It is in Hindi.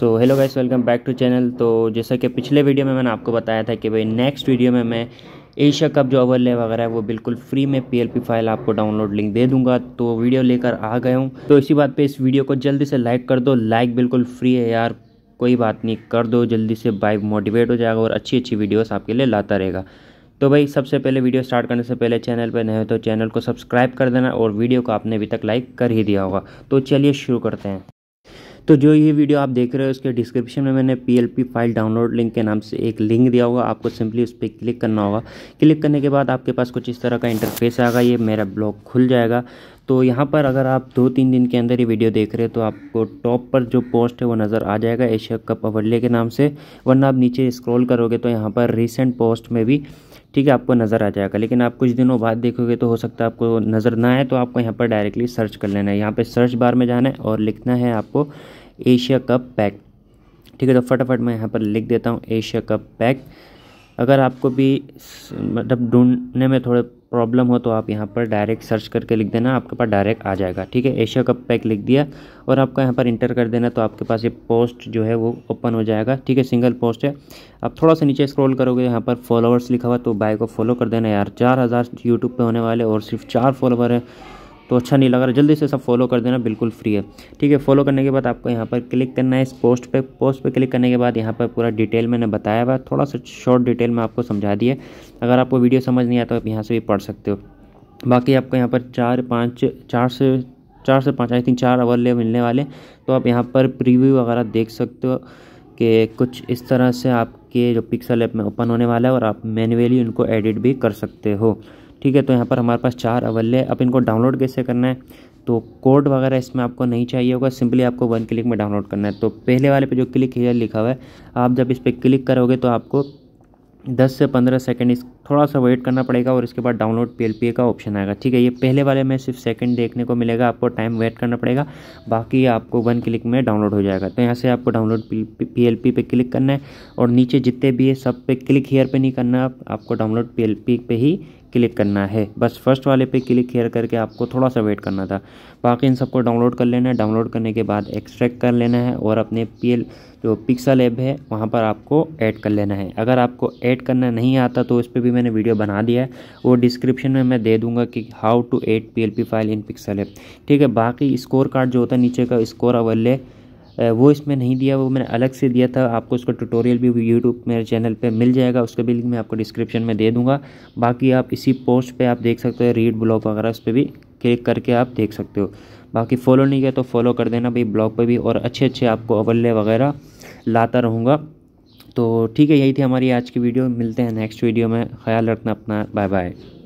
so hello guys welcome back to channel तो जैसा कि पिछले वीडियो में मैंने आपको बताया था कि भाई नेक्स्ट वीडियो में मैं एशिया कप जो ओवरले वगैरह है वो बिल्कुल फ्री में पीएलपी फाइल आपको डाउनलोड लिंक दे दूंगा तो वीडियो लेकर आ गया हूँ तो इसी बात पे इस वीडियो को जल्दी से लाइक कर दो लाइक बिल्कुल फ्री है यार कोई बात नहीं कर दो जल्दी से बाइक मोटिवेट हो जाएगा और अच्छी अच्छी वीडियोज़ आपके लिए लाता रहेगा तो भाई सबसे पहले वीडियो स्टार्ट करने से पहले चैनल पर नए हो तो चैनल को सब्सक्राइब कर देना और वीडियो को आपने अभी तक लाइक कर ही दिया होगा तो चलिए शुरू करते हैं तो जो ये वीडियो आप देख रहे हो उसके डिस्क्रिप्शन में मैंने पी फाइल डाउनलोड लिंक के नाम से एक लिंक दिया होगा आपको सिंपली उस पर क्लिक करना होगा क्लिक करने के बाद आपके पास कुछ इस तरह का इंटरफेस आएगा ये मेरा ब्लॉग खुल जाएगा तो यहाँ पर अगर आप दो तीन दिन के अंदर ये वीडियो देख रहे हो तो आपको टॉप पर जो पोस्ट है वो नज़र आ जाएगा एशिया कप ओवरले के नाम से वरना आप नीचे स्क्रॉल करोगे तो यहाँ पर रिसेंट पोस्ट में भी ठीक है आपको नज़र आ जाएगा लेकिन आप कुछ दिनों बाद देखोगे तो हो सकता है आपको नज़र ना आए तो आपको यहाँ पर डायरेक्टली सर्च कर लेना है यहाँ पर सर्च बार में जाना है और लिखना है आपको एशिया कप पैक ठीक है तो फटाफट मैं यहाँ पर लिख देता हूँ एशिया कप पैक अगर आपको भी मतलब ढूंढने में थोड़े प्रॉब्लम हो तो आप यहाँ पर डायरेक्ट सर्च करके लिख देना आपके पास डायरेक्ट आ जाएगा ठीक है एशिया कप पैक लिख दिया और आपका यहाँ पर इंटर कर देना तो आपके पास ये पोस्ट जो है वो ओपन हो जाएगा ठीक है सिंगल पोस्ट है आप थोड़ा सा नीचे स्क्रॉल करोगे यहाँ पर फॉलोवर्स लिखा हुआ तो बाय को फॉलो कर देना यार चार हज़ार यूट्यूब पर होने वाले और सिर्फ चार फॉलोवर है तो अच्छा नहीं लग रहा जल्दी से सब फॉलो कर देना बिल्कुल फ्री है ठीक है फॉलो करने के बाद आपको यहाँ पर क्लिक करना है इस पोस्ट पे पोस्ट पे क्लिक करने के बाद यहाँ पर पूरा डिटेल मैंने बताया हुआ थोड़ा सा शॉर्ट डिटेल में आपको समझा दिए अगर आपको वीडियो समझ नहीं आता तो आप यहाँ से भी पढ़ सकते हो बाकी आपको यहाँ पर चार पाँच चार से चार से पाँच आई थिंक चार आवर ले मिलने वाले तो आप यहाँ पर प्रीव्यू वगैरह देख सकते हो कि कुछ इस तरह से आपके जो पिक्सल ऐप में ओपन होने वाला है और आप मैनुअली उनको एडिट भी कर सकते हो ठीक है तो यहाँ पर हमारे पास चार अवेलेबल है अब इनको डाउनलोड कैसे करना है तो कोड वगैरह इसमें आपको नहीं चाहिए होगा सिंपली आपको वन क्लिक में डाउनलोड करना है तो पहले वाले पे जो क्लिक हेयर लिखा हुआ है आप जब इस पर क्लिक करोगे तो आपको 10 से 15 सेकंड इस थोड़ा सा वेट करना पड़ेगा और इसके बाद डाउनलोड पी का ऑप्शन आएगा ठीक है ये पहले वाले में सिर्फ सेकंड देखने को मिलेगा आपको टाइम वेट करना पड़ेगा बाकी आपको वन क्लिक में डाउनलोड हो जाएगा तो यहाँ से आपको डाउनलोड पी एल पे क्लिक करना है और नीचे जितने भी है सब पे क्लिक हेयर पर नहीं करना आपको डाउनलोड पी पे ही क्लिक करना है बस फर्स्ट वाले पे क्लिक हेयर करके आपको थोड़ा सा वेट करना था बाकी इन सबको डाउनलोड कर लेना है डाउनलोड करने के बाद एक्सट्रैक्ट कर लेना है और अपने पी जो पिक्सल ऐप है वहाँ पर आपको ऐड कर लेना है अगर आपको ऐड करना नहीं आता तो उस पर भी मैंने वीडियो बना दिया है वो डिस्क्रिप्शन में मैं दे दूंगा कि how to add P file in pixel app ठीक है बाकी स्कोर कार्ड जो होता है नीचे का स्कोर अवेले वो इसमें नहीं दिया वो मैंने अलग से दिया था आपको उसका ट्यूटोरियल भी यूट्यूब मेरे चैनल पे मिल जाएगा उसका भी लिंक मैं आपको डिस्क्रिप्शन में दे दूंगा बाकी आप इसी पोस्ट पे आप देख सकते हो रीड ब्लॉग वगैरह उस पर भी क्लिक करके आप देख सकते हो बाकी फॉलो नहीं किया तो फॉलो कर देना भाई ब्लॉग पर भी और अच्छे अच्छे आपको अवल्य वगैरह लाता रहूँगा तो ठीक है यही थी हमारी आज की वीडियो मिलते हैं नेक्स्ट वीडियो में ख्याल रखना अपना बाय बाय